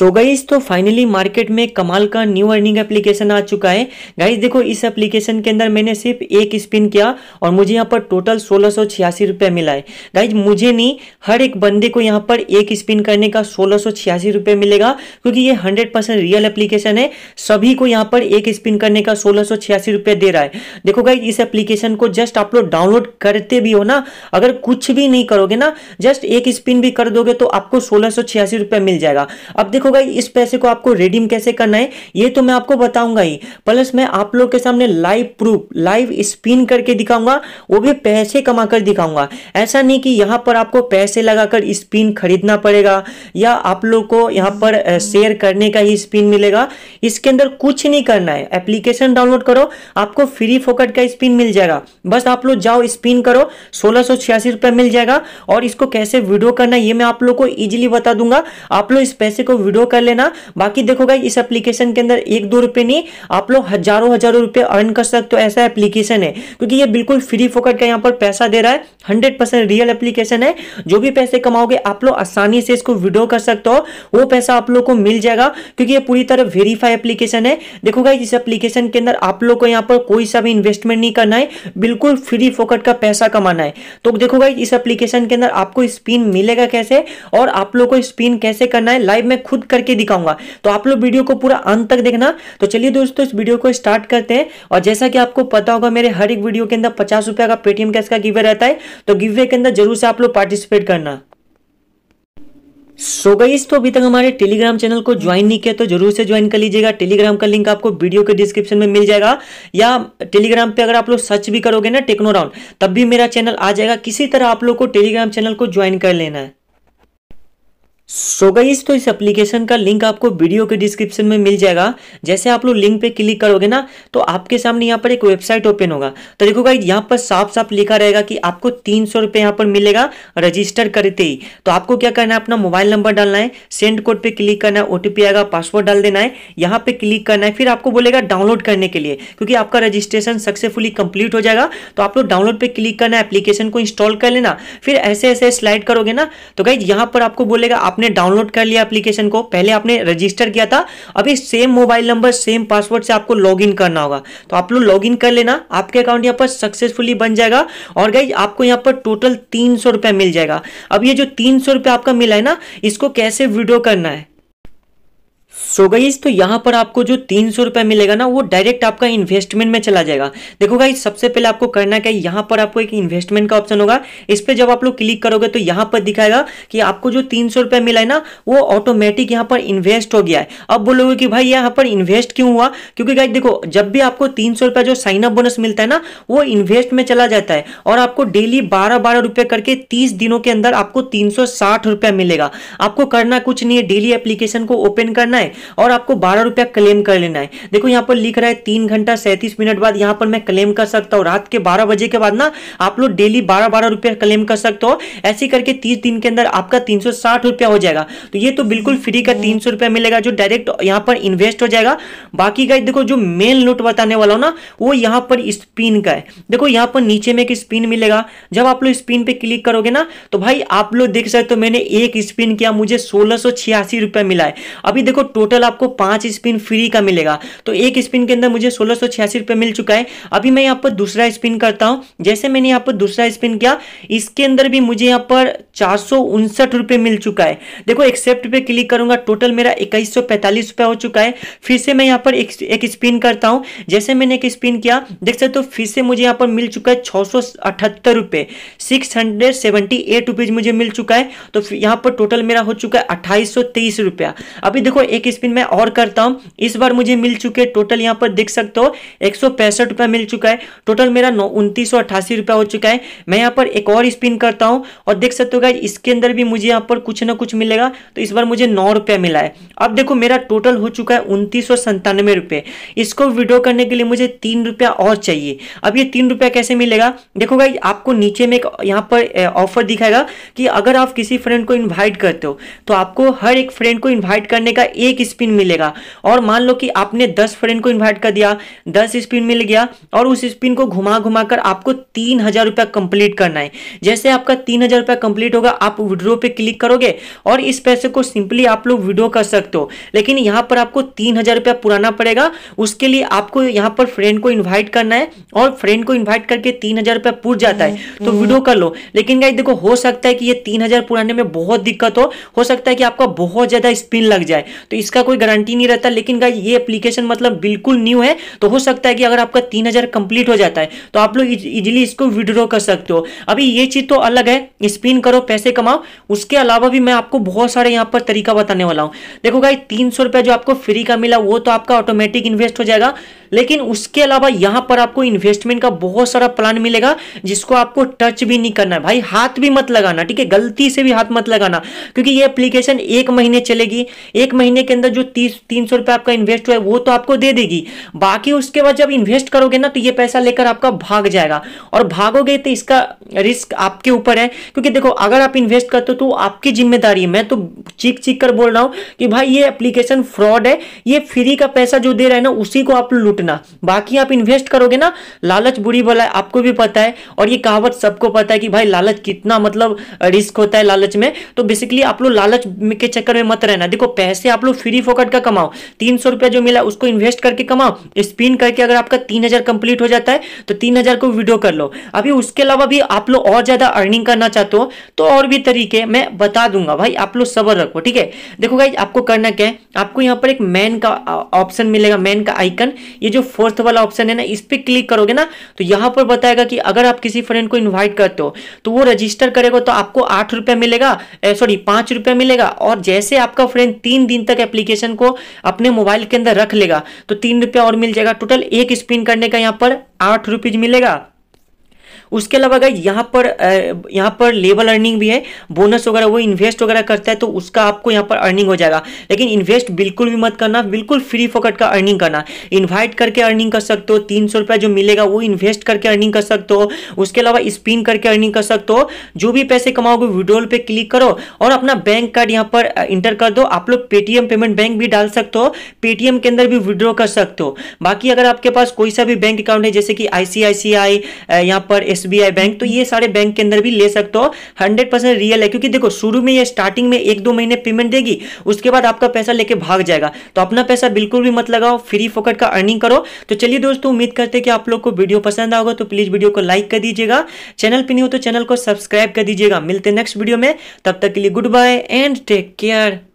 सो so guys तो finally market में कमाल का न्यू अर्निंग एप्लीकेशन आ चुका है गाइज देखो इस एप्लीकेशन के अंदर मैंने सिर्फ एक स्पिन किया और मुझे यहाँ पर टोटल सोलह सौ छियासी रुपये मिला है गाइज मुझे नहीं हर एक बंदे को यहाँ पर एक स्पिन करने का सोलह सौ छियासी रुपये मिलेगा क्योंकि ये हंड्रेड परसेंट रियल एप्लीकेशन है सभी को यहाँ पर एक स्पिन करने का सोलह सौ छियासी रुपये दे रहा है देखो गाइज इस एप्लीकेशन को जस्ट आप लोग डाउनलोड करते भी हो ना अगर कुछ भी नहीं करोगे ना जस्ट एक स्पिन भी कर दोगे तो आपको सोलह सौ छियासी रुपये मिल जाएगा अब देखो तो इस पैसे को आपको रिडीम कैसे करना है ये तो मैं आपको बताऊंगा ही प्लस मैं आप लोग के सामने लाइव प्रूफ लाइव स्पिन करके दिखाऊंगा वो भी पैसे कमा कर दिखाऊंगा ऐसा नहीं कि यहाँ पर आपको पैसे लगाकर स्पिन खरीदना पड़ेगा या आप लोग को यहाँ पर शेयर करने का ही स्पिन मिलेगा इसके अंदर कुछ नहीं करना है एप्लीकेशन डाउनलोड करो आपको फ्री फोकट का स्पिन मिल जाएगा बस आप लोग जाओ स्पिन करो सोलह रुपए मिल जाएगा और इसको कैसे वीडियो करना है ये मैं आप लोग को इजिली बता दूंगा आप लोग इस पैसे को वीडियो विड्रॉ कर लेना बाकी देखो गाइज इस एप्लीकेशन के अंदर एक दो रुपए नहीं आप लोग हजारों हजारों रुपए अर्न कर सकते हो ऐसा एप्लीकेशन है क्योंकि ये बिल्कुल फ्री फोकट का यहाँ पर पैसा दे रहा है हंड्रेड परसेंट रियल एप्लीकेशन है जो भी पैसे कमाओगे आप लोग आसानी से इसको विड्रॉ कर सकते हो वो पैसा आप लोग को मिल जाएगा क्योंकि ये पूरी तरह वेरीफाई एप्लीकेशन है देखो गाइज इस एप्लीकेशन के अंदर आप लोग को यहाँ पर कोई सा भी इन्वेस्टमेंट नहीं करना है बिल्कुल फ्री फोकट का पैसा कमाना है तो देखो गाइज इस एप्लीकेशन के अंदर आपको स्पिन मिलेगा कैसे और आप लोग को स्पिन कैसे करना है लाइव में खुद करके दिखाऊंगा तो आप लोग वीडियो को पूरा अंत तक देखना तो चलिए दोस्तों इस वीडियो को स्टार्ट करते हैं और जैसा कि आपको पता होगा मेरे हर एक वीडियो के अंदर पचास रुपया का पेटीएम कैश का गिवे रहता है तो गिवे के अंदर जरूर से आप लोग पार्टिसिपेट करना सो so गई तो अभी तक हमारे टेलीग्राम चैनल को ज्वाइन नहीं किया तो जरूर से ज्वाइन कर लीजिएगा टेलीग्राम का लिंक आपको वीडियो के डिस्क्रिप्शन में मिल जाएगा या टेलीग्राम पे अगर आप लोग सर्च भी करोगे ना टेक्नो राउंड तब भी मेरा चैनल आ जाएगा किसी तरह आप लोग को टेलीग्राम चैनल को ज्वाइन कर लेना है सो so तो इस एप्लीकेशन का लिंक आपको वीडियो के डिस्क्रिप्शन में मिल जाएगा जैसे आप लोग लिंक पे क्लिक करोगे ना तो आपके सामने यहाँ पर एक वेबसाइट ओपन होगा तो देखो गाइज यहाँ पर साफ साफ लिखा रहेगा कि आपको तीन सौ रुपये यहाँ पर मिलेगा रजिस्टर करते ही तो आपको क्या करना है अपना मोबाइल नंबर डालना है सेंड कोड पर क्लिक करना है ओ आएगा पासवर्ड डाल देना है यहाँ पर क्लिक करना है फिर आपको बोलेगा डाउनलोड करने के लिए क्योंकि आपका रजिस्ट्रेशन सक्सेसफुली कंप्लीट हो जाएगा तो आप लोग डाउनलोड पर क्लिक करना है एप्लीकेशन को इंस्टॉल कर लेना फिर ऐसे ऐसे स्लाइड करोगे ना तो गाइज यहाँ पर आपको बोलेगा आप आपने डाउनलोड कर लिया एप्लीकेशन को पहले आपने रजिस्टर किया था अभी same mobile number same password से आपको लॉग करना होगा तो आप लोग लॉग कर लेना आपके अकाउंट यहाँ पर सक्सेसफुली बन जाएगा और गाइज आपको यहाँ पर टोटल तीन सौ मिल जाएगा अब ये जो तीन सौ आपका मिला है ना इसको कैसे विड्रो करना है सो so गाइज तो यहाँ पर आपको जो तीन सौ रुपया मिलेगा ना वो डायरेक्ट आपका इन्वेस्टमेंट में चला जाएगा देखो गाइज सबसे पहले आपको करना क्या है यहाँ पर आपको एक इन्वेस्टमेंट का ऑप्शन होगा इस पर जब आप लोग क्लिक करोगे तो यहाँ पर दिखाएगा कि आपको जो तीन सौ रुपया मिला है ना वो ऑटोमेटिक यहाँ पर इन्वेस्ट हो गया है अब बोलोगे कि भाई यहाँ पर इन्वेस्ट क्यों हुआ क्योंकि गाइज देखो जब भी आपको तीन सौ रुपया जो साइनअप बोनस मिलता है ना वो इन्वेस्ट में चला जाता है और आपको डेली बारह बारह रुपये करके तीस दिनों के अंदर आपको तीन सौ साठ रुपया मिलेगा आपको करना कुछ नहीं है डेली एप्लीकेशन को ओपन करना करना है और आपको बारह रुपया क्लेम कर लेना है देखो यहाँ पर लिख रहा है तीन घंटा सैंतीस मिनट बाद यहाँ पर मैं क्लेम कर सकता हूँ रात के बारह बजे के बाद ना आप लोग डेली बारह बारह रुपया क्लेम कर सकते हो ऐसे करके तीस दिन के अंदर आपका तीन रुपया हो जाएगा तो ये तो बिल्कुल फ्री का तीन रुपया मिलेगा जो डायरेक्ट यहाँ पर इन्वेस्ट हो जाएगा बाकी का देखो जो मेन नोट बताने वाला हो ना वो यहाँ पर स्पिन का है देखो यहाँ पर नीचे में एक स्पिन मिलेगा जब आप लोग स्पिन पे क्लिक करोगे ना तो भाई आप लोग देख सकते हो मैंने एक स्पिन किया मुझे सोलह सौ छियासी रुपया मिला है अभी देखो टोटल आपको पांच स्पिन फ्री का मिलेगा तो एक स्पिन के अंदर मुझे सोलह सौ मिल चुका है अभी मैं यहाँ पर दूसरा स्पिन करता हूँ जैसे मैंने यहाँ पर दूसरा स्पिन किया इसके अंदर भी मुझे यहाँ पर चार सौ मिल चुका है देखो एक्सेप्ट पे क्लिक करूंगा टोटल मेरा इक्कीस सौ हो चुका है फिर से मैं यहाँ पर एक, स्पिन करता हूँ जैसे मैंने एक स्पिन किया देख सकते हो फिर से मुझे यहाँ पर मिल चुका है छः सौ अठहत्तर रुपये सिक्स मुझे मिल चुका है तो यहाँ पर टोटल मेरा हो चुका है अट्ठाईस सौ तेईस रुपया अभी देखो एक एक स्पिन में और करता हूं इस बार मुझे मिल चुके टोटल यहां पर देख सकते हो एक रुपया मिल चुका है टोटल मेरा नौ उनतीस रुपया हो चुका है मैं यहां पर एक और स्पिन करता हूं और देख सकते हो गाइज इसके अंदर भी मुझे यहां पर कुछ ना कुछ मिलेगा तो इस बार मुझे नौ रुपया मिला है अब देखो मेरा टोटल हो चुका है उनतीस रुपये इसको विड्रो करने के लिए मुझे तीन रुपया और चाहिए अब ये तीन रुपया कैसे मिलेगा देखो गाइज आपको नीचे में यहां पर ऑफर दिखाएगा कि अगर आप किसी फ्रेंड को इन्वाइट करते हो तो आपको हर एक फ्रेंड को इन्वाइट करने का एक एक स्पिन मिलेगा और मान लो कि आपने दस फ्रेंड को इन्वाइट कर दिया दस स्पिन मिल गया और उस स्पिन को घुमा घुमा कर आपको तीन हजार रुपया कंप्लीट करना है जैसे आपका तीन हजार रुपया कंप्लीट होगा आप विड्रो पे क्लिक करोगे और इस पैसे को सिंपली आप लोग विड्रो कर सकते हो लेकिन यहाँ पर आपको तीन हजार रुपया पुराना पड़ेगा उसके लिए आपको यहाँ पर फ्रेंड को इन्वाइट करना है और फ्रेंड को इन्वाइट करके तीन हजार रुपया पूर जाता है हम्म, तो विड्रो हम्म। कर लो लेकिन गाइस देखो हो सकता है कि ये तीन हजार पुराने में बहुत दिक्कत हो हो सकता है कि आपका बहुत ज्यादा स्पिन लग जाए तो इसका कोई गारंटी नहीं रहता लेकिन गाइज ये एप्लीकेशन मतलब बिल्कुल न्यू है तो हो सकता है कि अगर आपका तीन हजार कंप्लीट हो जाता है तो आप लोग इजिली इसको विड्रॉ कर सकते हो अभी ये चीज तो अलग है स्पिन करो पैसे कमाओ उसके अलावा भी मैं आपको बहुत सारे यहाँ पर तरीका बताने वाला हूँ देखो गाई तीन जो आपको फ्री का मिला वो तो आपका ऑटोमेटिक इन्वेस्ट हो जाएगा लेकिन उसके अलावा यहाँ पर आपको इन्वेस्टमेंट का बहुत सारा प्लान मिलेगा जिसको आपको टच भी नहीं करना है भाई हाथ भी मत लगाना ठीक है गलती से भी हाथ मत लगाना क्योंकि ये एप्लीकेशन एक महीने चलेगी एक महीने के अंदर जो तीस तीन सौ रुपये आपका इन्वेस्ट हुआ है वो तो आपको दे देगी बाकी उसके बाद जब इन्वेस्ट करोगे ना तो ये पैसा लेकर आपका भाग जाएगा और भागोगे तो इसका रिस्क आपके ऊपर है क्योंकि देखो अगर आप इन्वेस्ट करते हो तो आपकी जिम्मेदारी है मैं तो चीख चीख कर बोल रहा हूँ कि भाई ये अप्लीकेशन फ्रॉड है ये फ्री का पैसा जो दे रहा है ना उसी को आप लुटना बाकी आप इन्वेस्ट करोगे ना लालच बुरी भला है आपको भी पता है और ये कहावत सबको पता है कि भाई लालच कितना मतलब रिस्क होता है लालच में तो बेसिकली आप लोग लालच के चक्कर में मत रहना देखो पैसे आप लोग लोग फ्री फोकट का कमाओ तीन सौ रुपया जो मिला उसको इन्वेस्ट करके कमाओ स्पिन करके अगर आपका तीन हजार कंप्लीट हो जाता है तो तीन हजार को वीडियो कर लो अभी उसके अलावा भी आप लोग और ज्यादा अर्निंग करना चाहते हो तो और भी तरीके मैं बता दूंगा भाई आप लोग सबर रखो ठीक है देखो भाई आपको करना क्या है आपको यहाँ पर एक मैन का ऑप्शन मिलेगा मैन का आइकन ये जो फोर्थ वाला ऑप्शन है ना इस पर क्लिक करोगे ना तो यहाँ पर बताएगा कि अगर आप किसी फ्रेंड को इन्वाइट करते हो तो वो रजिस्टर करेगा तो आपको आठ रुपया मिलेगा सॉरी पांच रुपया मिलेगा और जैसे आपका फ्रेंड तीन दिन तक तक एप्लीकेशन को अपने मोबाइल के अंदर रख लेगा तो तीन रुपया और मिल जाएगा टोटल एक स्पिन करने का यहाँ पर आठ रुपीज मिलेगा उसके अलावा गाइज यहाँ पर यहाँ पर लेबल अर्निंग भी है बोनस वगैरह वो इन्वेस्ट वगैरह करता है तो उसका आपको यहाँ पर अर्निंग हो जाएगा लेकिन इन्वेस्ट बिल्कुल भी मत करना बिल्कुल फ्री फोकट का अर्निंग करना इन्वाइट करके अर्निंग कर सकते हो तीन सौ रुपया जो मिलेगा वो इन्वेस्ट करके अर्निंग कर सकते हो उसके अलावा स्पिन करके अर्निंग कर सकते हो जो भी पैसे कमाओगे विड्रोल पे क्लिक करो और अपना बैंक कार्ड यहाँ पर इंटर कर दो आप लोग पेटीएम पेमेंट बैंक भी डाल सकते हो पेटीएम के अंदर भी विड्रॉ कर सकते हो बाकी अगर आपके पास कोई सा भी बैंक अकाउंट है जैसे कि आईसीआईसीआई यहाँ पर एसबीआई बैंक तो ये सारे बैंक के अंदर भी ले सकते हो हंड्रेड परसेंट रियल है क्योंकि देखो शुरू में ये स्टार्टिंग में एक दो महीने पेमेंट देगी उसके बाद आपका पैसा लेके भाग जाएगा तो अपना पैसा बिल्कुल भी मत लगाओ फ्री फोकट का अर्निंग करो तो चलिए दोस्तों उम्मीद करते हैं कि आप लोग को वीडियो पसंद आओगे तो प्लीज वीडियो को लाइक कर दीजिएगा चैनल पर नहीं हो तो चैनल को सब्सक्राइब कर दीजिएगा मिलते नेक्स्ट वीडियो में तब तक के लिए goodbye and take care